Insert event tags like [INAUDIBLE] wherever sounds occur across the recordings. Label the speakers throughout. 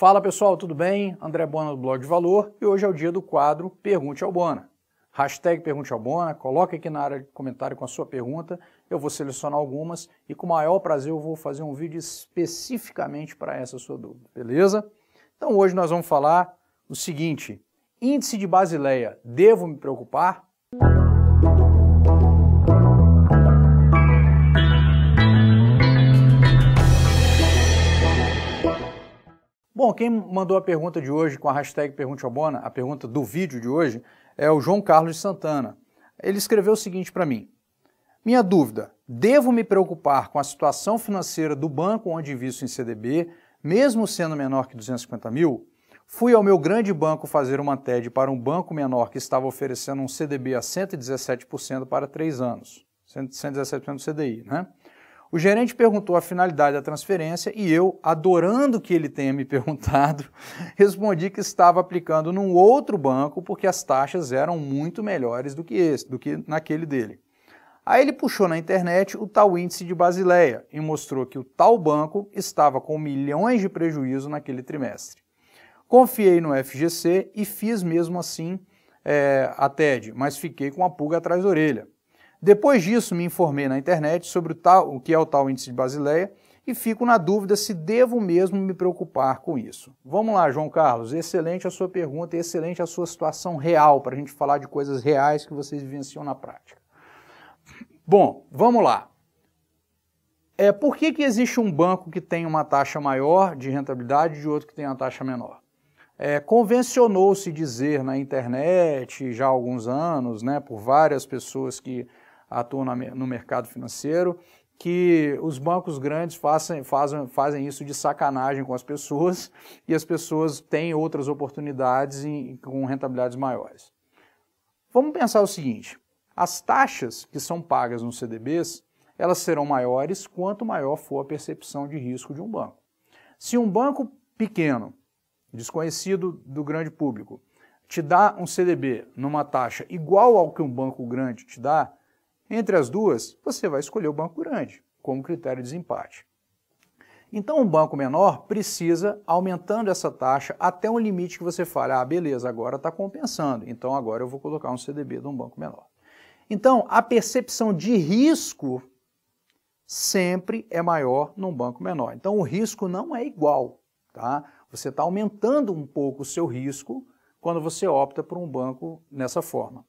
Speaker 1: Fala pessoal, tudo bem? André Bona do Blog de Valor e hoje é o dia do quadro Pergunte ao Bona. Hashtag Pergunte ao Bona, coloque aqui na área de comentário com a sua pergunta, eu vou selecionar algumas e com o maior prazer eu vou fazer um vídeo especificamente para essa sua dúvida, beleza? Então hoje nós vamos falar o seguinte, índice de Basileia, devo me preocupar? Bom, quem mandou a pergunta de hoje com a hashtag Pergunte ao Bona, a pergunta do vídeo de hoje, é o João Carlos Santana. Ele escreveu o seguinte para mim: Minha dúvida: devo me preocupar com a situação financeira do banco onde invisto em CDB, mesmo sendo menor que 250 mil? Fui ao meu grande banco fazer uma TED para um banco menor que estava oferecendo um CDB a 117% para 3 anos. 117% do CDI, né? O gerente perguntou a finalidade da transferência e eu, adorando que ele tenha me perguntado, [LAUGHS] respondi que estava aplicando num outro banco porque as taxas eram muito melhores do que esse, do que naquele dele. Aí ele puxou na internet o tal índice de Basileia e mostrou que o tal banco estava com milhões de prejuízo naquele trimestre. Confiei no FGC e fiz mesmo assim é, a TED, mas fiquei com a pulga atrás da orelha. Depois disso, me informei na internet sobre o, tal, o que é o tal índice de Basileia e fico na dúvida se devo mesmo me preocupar com isso. Vamos lá, João Carlos, excelente a sua pergunta, excelente a sua situação real, para a gente falar de coisas reais que vocês vivenciam na prática. Bom, vamos lá. É, por que, que existe um banco que tem uma taxa maior de rentabilidade e outro que tem uma taxa menor? É, Convencionou-se dizer na internet já há alguns anos, né, por várias pessoas que atuam na, no mercado financeiro, que os bancos grandes façam, fazem, fazem isso de sacanagem com as pessoas [LAUGHS] e as pessoas têm outras oportunidades em, com rentabilidades maiores. Vamos pensar o seguinte: as taxas que são pagas nos CDBs elas serão maiores quanto maior for a percepção de risco de um banco. Se um banco pequeno desconhecido do grande público, te dá um CDB numa taxa igual ao que um banco grande te dá, entre as duas, você vai escolher o banco grande como critério de desempate. Então, um banco menor precisa aumentando essa taxa até um limite que você fale, ah, beleza, agora está compensando, então agora eu vou colocar um CDB de um banco menor. Então, a percepção de risco sempre é maior num banco menor. Então, o risco não é igual, tá? Você está aumentando um pouco o seu risco quando você opta por um banco nessa forma.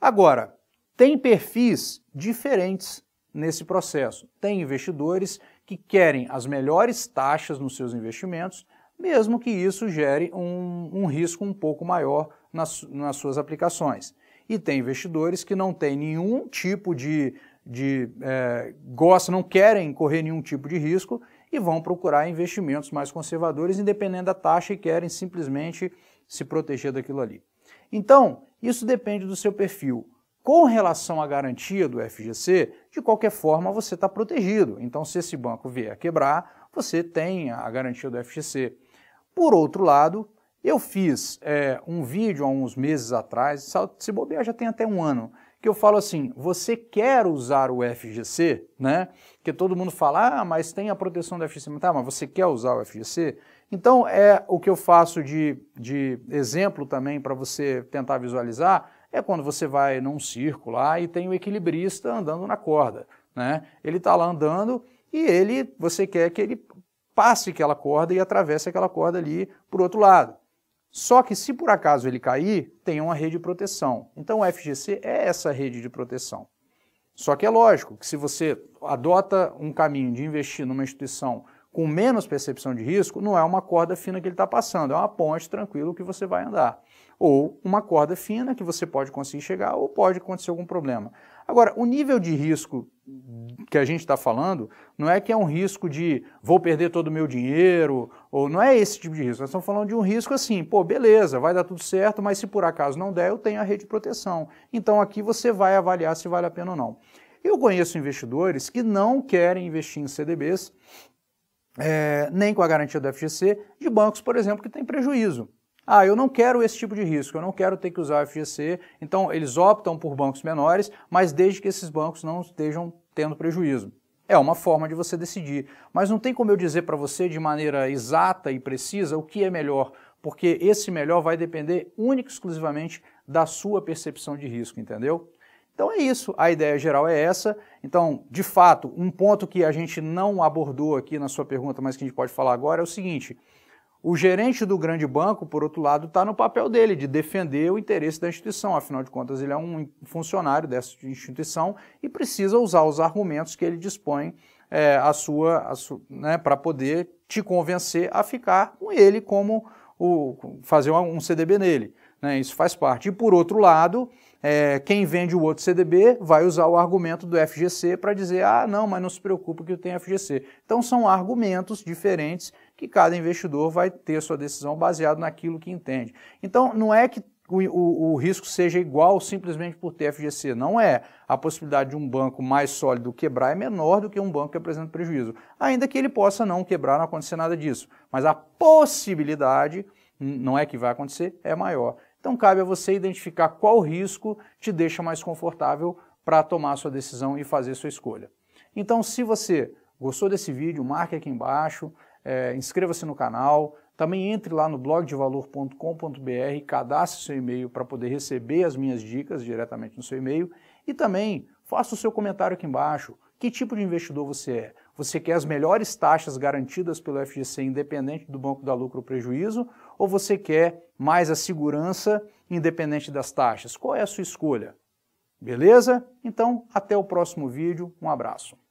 Speaker 1: Agora, tem perfis diferentes nesse processo. Tem investidores que querem as melhores taxas nos seus investimentos, mesmo que isso gere um, um risco um pouco maior nas, nas, suas aplicações. E tem investidores que não têm nenhum tipo de, de é, eh, gosta, não querem correr nenhum tipo de risco e vão procurar investimentos mais conservadores, independente da taxa, e querem simplesmente se proteger daquilo ali. Então, isso depende do seu perfil. Com relação à garantia do FGC, de qualquer forma você está protegido. Então, se esse banco vier a quebrar, você tem a garantia do FGC. Por outro lado, eu fiz é, um vídeo há uns meses atrás, se bobear já tem até um ano, que eu falo assim: você quer usar o FGC, né? que todo mundo fala, ah, mas tem a proteção do FGC. Tá, mas você quer usar o FGC? Então, é o que eu faço de, de exemplo também para você tentar visualizar, é quando você vai num circo lá e tem o um equilibrista andando na corda. Né? Ele está lá andando e ele, você quer que ele passe aquela corda e atravesse aquela corda ali para o outro lado. Só que se por acaso ele cair, tem uma rede de proteção. Então o FGC é essa rede de proteção. Só que é lógico que se você adota um caminho de investir numa instituição com menos percepção de risco, não é uma corda fina que ele está passando, é uma ponte tranquila que você vai andar. Ou uma corda fina que você pode conseguir chegar ou pode acontecer algum problema. Agora, o nível de risco que a gente está falando não é que é um risco de vou perder todo o meu dinheiro, ou não é esse tipo de risco. Nós estamos falando de um risco assim, pô, beleza, vai dar tudo certo, mas se por acaso não der, eu tenho a rede de proteção. Então aqui você vai avaliar se vale a pena ou não. Eu conheço investidores que não querem investir em CDBs, é, nem com a garantia do FGC, de bancos, por exemplo, que têm prejuízo. Ah, eu não quero esse tipo de risco, eu não quero ter que usar o FGC, então eles optam por bancos menores, mas desde que esses bancos não estejam tendo prejuízo. É uma forma de você decidir, mas não tem como eu dizer para você de maneira exata e precisa o que é melhor, porque esse melhor vai depender única e exclusivamente da sua percepção de risco, entendeu? Então é isso, a ideia geral é essa. Então, de fato, um ponto que a gente não abordou aqui na sua pergunta, mas que a gente pode falar agora é o seguinte: o gerente do grande banco, por outro lado, está no papel dele de defender o interesse da instituição. Afinal de contas, ele é um funcionário dessa instituição e precisa usar os argumentos que ele dispõe é, a sua, a né, para poder te convencer a ficar com ele como o, fazer um CDB nele. Né? Isso faz parte. E por outro lado, é, quem vende o outro CDB vai usar o argumento do FGC para dizer: ah, não, mas não se preocupa que eu tenho FGC. Então são argumentos diferentes que cada investidor vai ter sua decisão baseado naquilo que entende. Então, não é que o, o, o, risco seja igual simplesmente por ter FGC. Não é. A possibilidade de um banco mais sólido quebrar é menor do que um banco que apresenta prejuízo. Ainda que ele possa não quebrar, não acontecer nada disso. Mas a possibilidade, não é que vai acontecer, é maior. Então cabe a você identificar qual risco te deixa mais confortável para tomar sua decisão e fazer sua escolha. Então, se você gostou desse vídeo, marque aqui embaixo é, inscreva-se no canal, também entre lá no blogdevalor.com.br, cadastre seu e-mail para poder receber as minhas dicas diretamente no seu e-mail e também faça o seu comentário aqui embaixo. Que tipo de investidor você é? Você quer as melhores taxas garantidas pelo FGC, independente do banco da lucro ou prejuízo? Ou você quer mais a segurança, independente das taxas? Qual é a sua escolha? Beleza? Então, até o próximo vídeo. Um abraço.